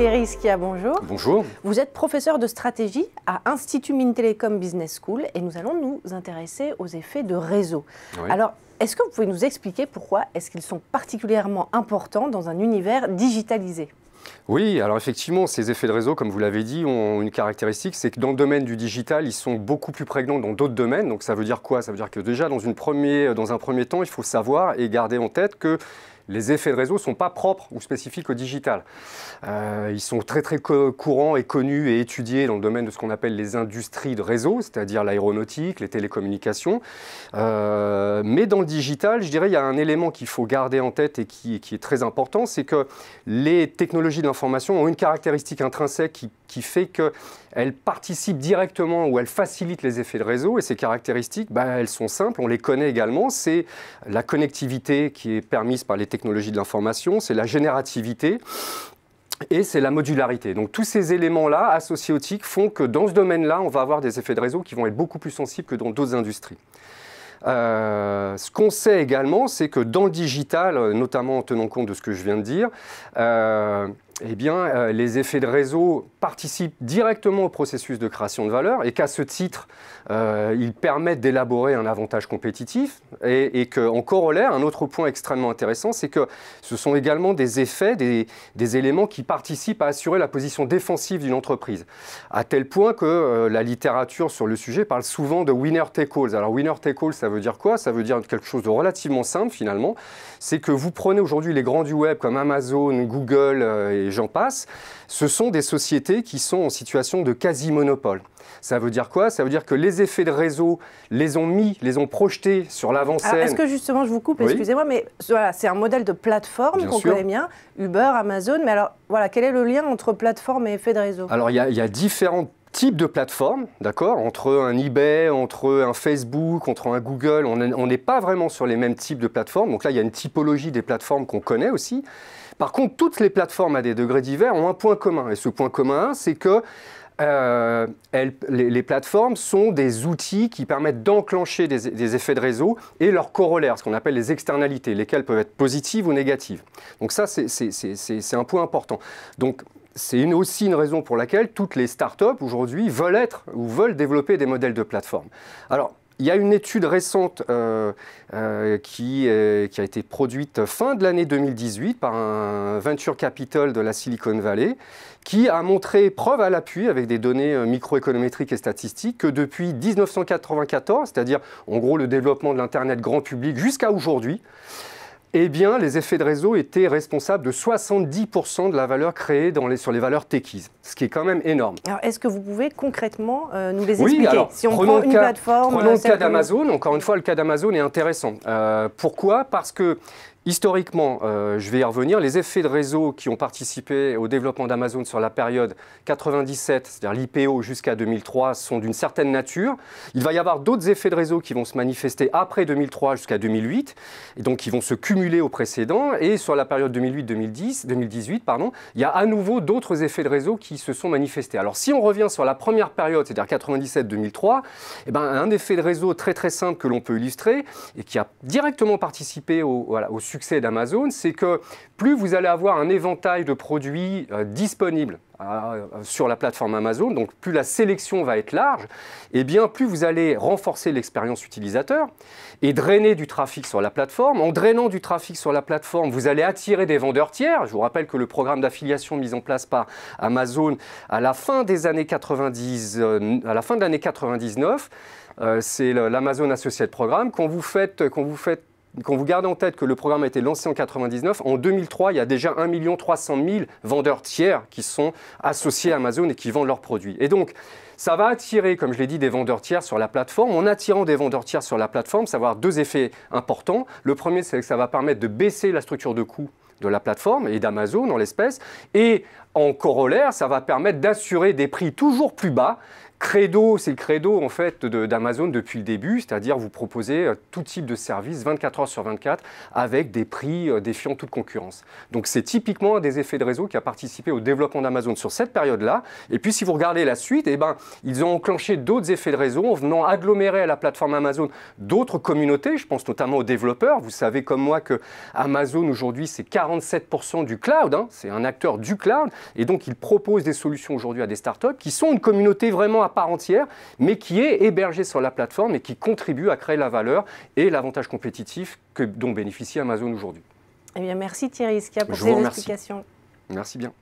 Thierry Skia, bonjour. Bonjour. Vous êtes professeur de stratégie à Institut Mintelecom Business School et nous allons nous intéresser aux effets de réseau. Alors, est-ce que vous pouvez nous expliquer pourquoi est-ce qu'ils sont particulièrement importants dans un univers digitalisé oui, alors effectivement, ces effets de réseau, comme vous l'avez dit, ont une caractéristique, c'est que dans le domaine du digital, ils sont beaucoup plus prégnants que dans d'autres domaines. Donc ça veut dire quoi Ça veut dire que déjà, dans, une premier, dans un premier temps, il faut savoir et garder en tête que les effets de réseau ne sont pas propres ou spécifiques au digital. Euh, ils sont très très courants et connus et étudiés dans le domaine de ce qu'on appelle les industries de réseau, c'est-à-dire l'aéronautique, les télécommunications. Euh, mais dans le digital, je dirais, il y a un élément qu'il faut garder en tête et qui, est très important, c'est que les technologies d'information ont une caractéristique intrinsèque qui, qui fait que elle participe directement ou elle facilite les effets de réseau et ses caractéristiques, bah, elles sont simples, on les connaît également. C'est la connectivité qui est permise par les technologies de l'information, c'est la générativité. Et c'est la modularité. Donc tous ces éléments-là associés font que dans ce domaine-là, on va avoir des effets de réseau qui vont être beaucoup plus sensibles que dans d'autres industries. Euh, ce qu'on sait également, c'est que dans le digital, euh, notamment en tenant compte de ce que je viens de dire, euh, eh bien, euh, les effets de réseau participent directement au processus de création de valeur et qu'à ce titre, euh, ils permettent d'élaborer un avantage compétitif. Et, et qu'en corollaire, un autre point extrêmement intéressant, c'est que ce sont également des effets, des, éléments qui participent à assurer la position défensive d'une entreprise. À tel point que euh, la littérature sur le sujet parle souvent de winner take all. Alors, winner take all, ça veut dire quoi Ça veut dire quelque chose de relativement simple finalement. C'est que vous prenez aujourd'hui les grands du web comme Amazon, Google j'en passe, ce sont des sociétés qui sont en situation de quasi-monopole. Ça veut dire quoi Ça veut dire que les effets de réseau les ont mis, les ont projetés sur l'avant-scène. Ah, est-ce que justement, je vous coupe, excusez-moi, mais voilà, c'est un modèle de plateforme qu'on connaît bien, Uber, Amazon, mais alors voilà, quel est le lien entre plateforme et effet de réseau Alors il y, a différents types de plateformes, d'accord Entre un eBay, entre un Facebook, entre un Google, on n'est pas vraiment sur les mêmes types de plateformes. Donc là, il y a une typologie des plateformes qu'on connaît aussi. Par contre, toutes les plateformes à des degrés divers ont un point commun. Et ce point commun, c'est que euh, les, plateformes sont des outils qui permettent d'enclencher des, effets de réseau et leurs corollaires, ce qu'on appelle les externalités, lesquelles peuvent être positives ou négatives. Donc ça, c'est un point important. Donc c'est aussi une raison pour laquelle toutes les startups aujourd'hui veulent être ou veulent développer des modèles de plateforme. Alors, il y a une étude récente euh, euh, qui, euh, qui, a été produite fin de l'année 2018 par un venture capital de la Silicon Valley qui a montré, preuve à l'appui avec des données microéconométriques et statistiques, que depuis 1994, c'est-à-dire en gros le développement de l'Internet grand public jusqu'à aujourd'hui, eh bien, les effets de réseau étaient responsables de 70% de la valeur créée sur les valeurs techies, ce qui est quand même énorme. Alors, est-ce que vous pouvez concrètement euh, nous les expliquer Si on prend une plateforme... Prenons le cas d'Amazon. Encore une fois, le cas d'Amazon est intéressant. Euh, pourquoi Parce que Historiquement, euh, je vais y revenir, les effets de réseau qui ont participé au développement d'Amazon sur la période 97, c'est-à-dire l'IPO jusqu'à 2003, sont d'une certaine nature. Il va y avoir d'autres effets de réseau qui vont se manifester après 2003 jusqu'à 2008, et donc qui vont se cumuler au précédent. Et sur la période 2008-2010, 2018, pardon, il y a à nouveau d'autres effets de réseau qui se sont manifestés. Alors si on revient sur la première période, c'est-à-dire 97-2003, eh ben, un effet de réseau très très simple que l'on peut illustrer et qui a directement participé au, voilà, au succès d'Amazon, c'est que plus vous allez avoir un éventail de produits euh, disponibles euh, euh, sur la plateforme Amazon, donc plus la sélection va être large, et eh bien plus vous allez renforcer l'expérience utilisateur et drainer du trafic sur la plateforme. En drainant du trafic sur la plateforme, vous allez attirer des vendeurs tiers. Je vous rappelle que le programme d'affiliation mis en place par Amazon à la fin des années 90, à la fin de l'année 99, c'est l'Amazon Associate Programme. Quand vous faites, quand vous faites quand vous gardez en tête que le programme a été lancé en 1999, en 2003, il y a déjà 1 300 000 vendeurs tiers qui sont associés à Amazon et qui vendent leurs produits. Et donc, ça va attirer, comme je l'ai dit, des vendeurs tiers sur la plateforme. En attirant des vendeurs tiers sur la plateforme, ça va avoir deux effets importants. Le premier, c'est que ça va permettre de baisser la structure de coût de la plateforme et d'Amazon en l'espèce. Et en corollaire, ça va permettre d'assurer des prix toujours plus bas. Credo, c'est le credo en fait d'Amazon depuis le début, c'est-à-dire vous proposez euh, tout type de service 24 heures sur 24 avec des prix euh, défiant toute concurrence. Donc c'est typiquement un des effets de réseau qui a participé au développement d'Amazon sur cette période-là. Et puis si vous regardez la suite, eh ben, ils ont enclenché d'autres effets de réseau en venant agglomérer à la plateforme Amazon d'autres communautés, je pense notamment aux développeurs. Vous savez comme moi que Amazon aujourd'hui c'est 47% du cloud, hein. c'est un acteur du cloud. Et donc, ils proposent des solutions aujourd'hui à des startups qui sont une communauté vraiment à part entière, mais qui est hébergée sur la plateforme et qui contribue à créer la valeur et l'avantage compétitif que, dont bénéficie Amazon aujourd'hui. Eh bien, merci Thierry Skia pour ces explications. Merci bien.